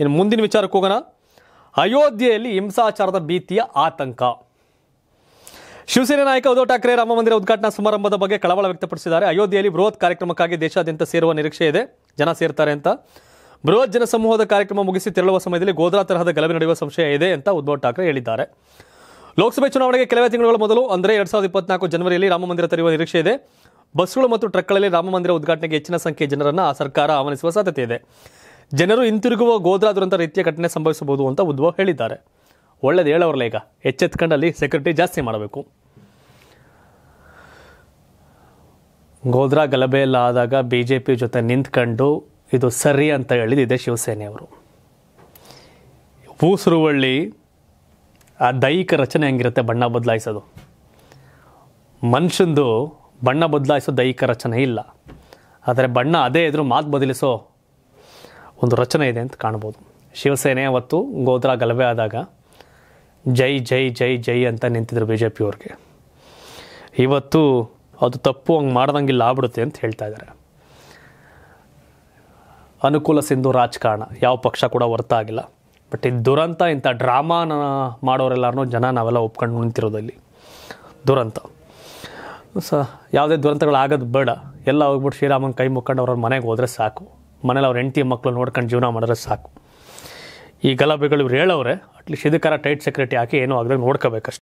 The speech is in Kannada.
ಇನ್ನು ಮುಂದಿನ ವಿಚಾರಕ್ಕೆ ಹೋಗೋಣ ಅಯೋಧ್ಯೆಯಲ್ಲಿ ಹಿಂಸಾಚಾರದ ಭೀತಿಯ ಆತಂಕ ಶಿವಸೇನೆ ನಾಯಕ ಉದ್ಧವ್ ಠಾಕ್ರೆ ರಾಮಮಂದಿರ ಉದ್ಘಾಟನಾ ಸಮಾರಂಭದ ಬಗ್ಗೆ ಕಳವಳ ವ್ಯಕ್ತಪಡಿಸಿದ್ದಾರೆ ಅಯೋಧ್ಯೆಯಲ್ಲಿ ಬೃಹತ್ ಕಾರ್ಯಕ್ರಮಕ್ಕಾಗಿ ದೇಶಾದ್ಯಂತ ಸೇರುವ ನಿರೀಕ್ಷೆ ಇದೆ ಜನ ಸೇರ್ತಾರೆ ಅಂತ ಬೃಹತ್ ಜನಸಮೂಹದ ಕಾರ್ಯಕ್ರಮ ಮುಗಿಸಿ ತೆರಳುವ ಸಮಯದಲ್ಲಿ ಗೋದ್ರಾ ತರಹದ ಗಲಭೆ ನಡೆಯುವ ಸಂಶಯ ಇದೆ ಅಂತ ಉದ್ಧವ್ ಠಾಕ್ರೆ ಹೇಳಿದ್ದಾರೆ ಲೋಕಸಭೆ ಚುನಾವಣೆಗೆ ಕೆಲವೇ ತಿಂಗಳುಗಳ ಮೊದಲು ಅಂದರೆ ಎರಡ್ ಸಾವಿರದ ಇಪ್ಪತ್ನಾಲ್ಕು ಜನವರಿಯಲ್ಲಿ ರಾಮಮಂದಿರ ತೆರೆಯುವ ನಿರೀಕ್ಷೆ ಇದೆ ಬಸ್ಗಳು ಮತ್ತು ಟ್ರಕ್ಗಳಲ್ಲಿ ರಾಮಮಂದಿರ ಉದ್ಘಾಟನೆಗೆ ಹೆಚ್ಚಿನ ಸಂಖ್ಯೆಯ ಜನರನ್ನು ಸರ್ಕಾರ ಆಹ್ವಾನಿಸುವ ಸಾಧ್ಯತೆ ಇದೆ ಜನರು ಹಿಂತಿರುಗುವ ಗೋದ್ರಾ ರೀತಿಯ ಘಟನೆ ಸಂಭವಿಸಬಹುದು ಅಂತ ಉದ್ಭವ್ ಹೇಳಿದ್ದಾರೆ ಒಳ್ಳೇದು ಹೇಳೋರಲ್ಲ ಈಗ ಎಚ್ಚೆತ್ಕೊಂಡು ಅಲ್ಲಿ ಸೆಕ್ಯೂರಿಟಿ ಜಾಸ್ತಿ ಮಾಡಬೇಕು ಗೋದ್ರಾ ಗಲಭೆಯಲ್ಲಾದಾಗ ಆದಾಗ ಬಿ ಜೆ ಪಿ ಜೊತೆ ನಿಂತ್ಕೊಂಡು ಇದು ಸರಿ ಅಂತ ಹೇಳಿದಿದೆ ಶಿವಸೇನೆಯವರು ಊಸುರುವಳ್ಳಿ ಆ ದೈಹಿಕ ರಚನೆ ಹೆಂಗಿರುತ್ತೆ ಬಣ್ಣ ಬದಲಾಯಿಸೋದು ಮನುಷ್ಯಂದು ಬಣ್ಣ ಬದಲಾಯಿಸೋ ದೈಹಿಕ ರಚನೆ ಇಲ್ಲ ಆದರೆ ಬಣ್ಣ ಅದೇ ಇದ್ರೂ ಮಾತು ಬದಲಿಸೋ ಒಂದು ರಚನೆ ಇದೆ ಅಂತ ಕಾಣ್ಬೋದು ಶಿವಸೇನೆ ಅವತ್ತು ಗೋದ್ರಾ ಗಲಭೆ ಆದಾಗ ಜೈ ಜೈ ಜೈ ಜೈ ಅಂತ ನಿಂತಿದ್ರು ಬಿ ಜೆ ಪಿಯವ್ರಿಗೆ ಇವತ್ತು ಅದು ತಪ್ಪು ಹಂಗೆ ಇಲ್ಲ ಆಗ್ಬಿಡುತ್ತೆ ಅಂತ ಹೇಳ್ತಾ ಇದ್ದಾರೆ ಅನುಕೂಲ ಸಿಂಧು ರಾಜಕಾರಣ ಯಾವ ಪಕ್ಷ ಕೂಡ ವರ್ತ ಆಗಿಲ್ಲ ಬಟ್ ಈ ದುರಂತ ಇಂಥ ಡ್ರಾಮಾನ ಮಾಡೋರೆಲ್ಲರೂ ಜನ ನಾವೆಲ್ಲ ಒಪ್ಕೊಂಡು ನಿಂತಿರೋದಲ್ಲಿ ದುರಂತ ಸ ಯಾವುದೇ ದುರಂತಗಳಾಗೋದು ಬೇಡ ಎಲ್ಲ ಹೋಗ್ಬಿಟ್ಟು ಶ್ರೀರಾಮನ ಕೈ ಮುಕ್ಕೊಂಡು ಅವ್ರ ಮನೆಗೆ ಹೋದರೆ ಸಾಕು ಮನೇಲಿ ಅವ್ರ ಹೆಂಡತಿ ಮಕ್ಕಳು ನೋಡ್ಕೊಂಡು ಜೀವನ ಮಾಡಿದ್ರೆ ಸಾಕು ಈ ಗಲಭೆಗಳು ಇವ್ರು ಹೇಳೋರೆ ಅಟ್ಲೀಸ್ಟ್ ಇದಕ್ಕಾರ ಟೈಟ್ ಸೆಕ್ಯೂರಿಟಿ ಹಾಕಿ ಏನೂ ಆಗದೆ ನೋಡ್ಕೋಬೇಕಷ್ಟು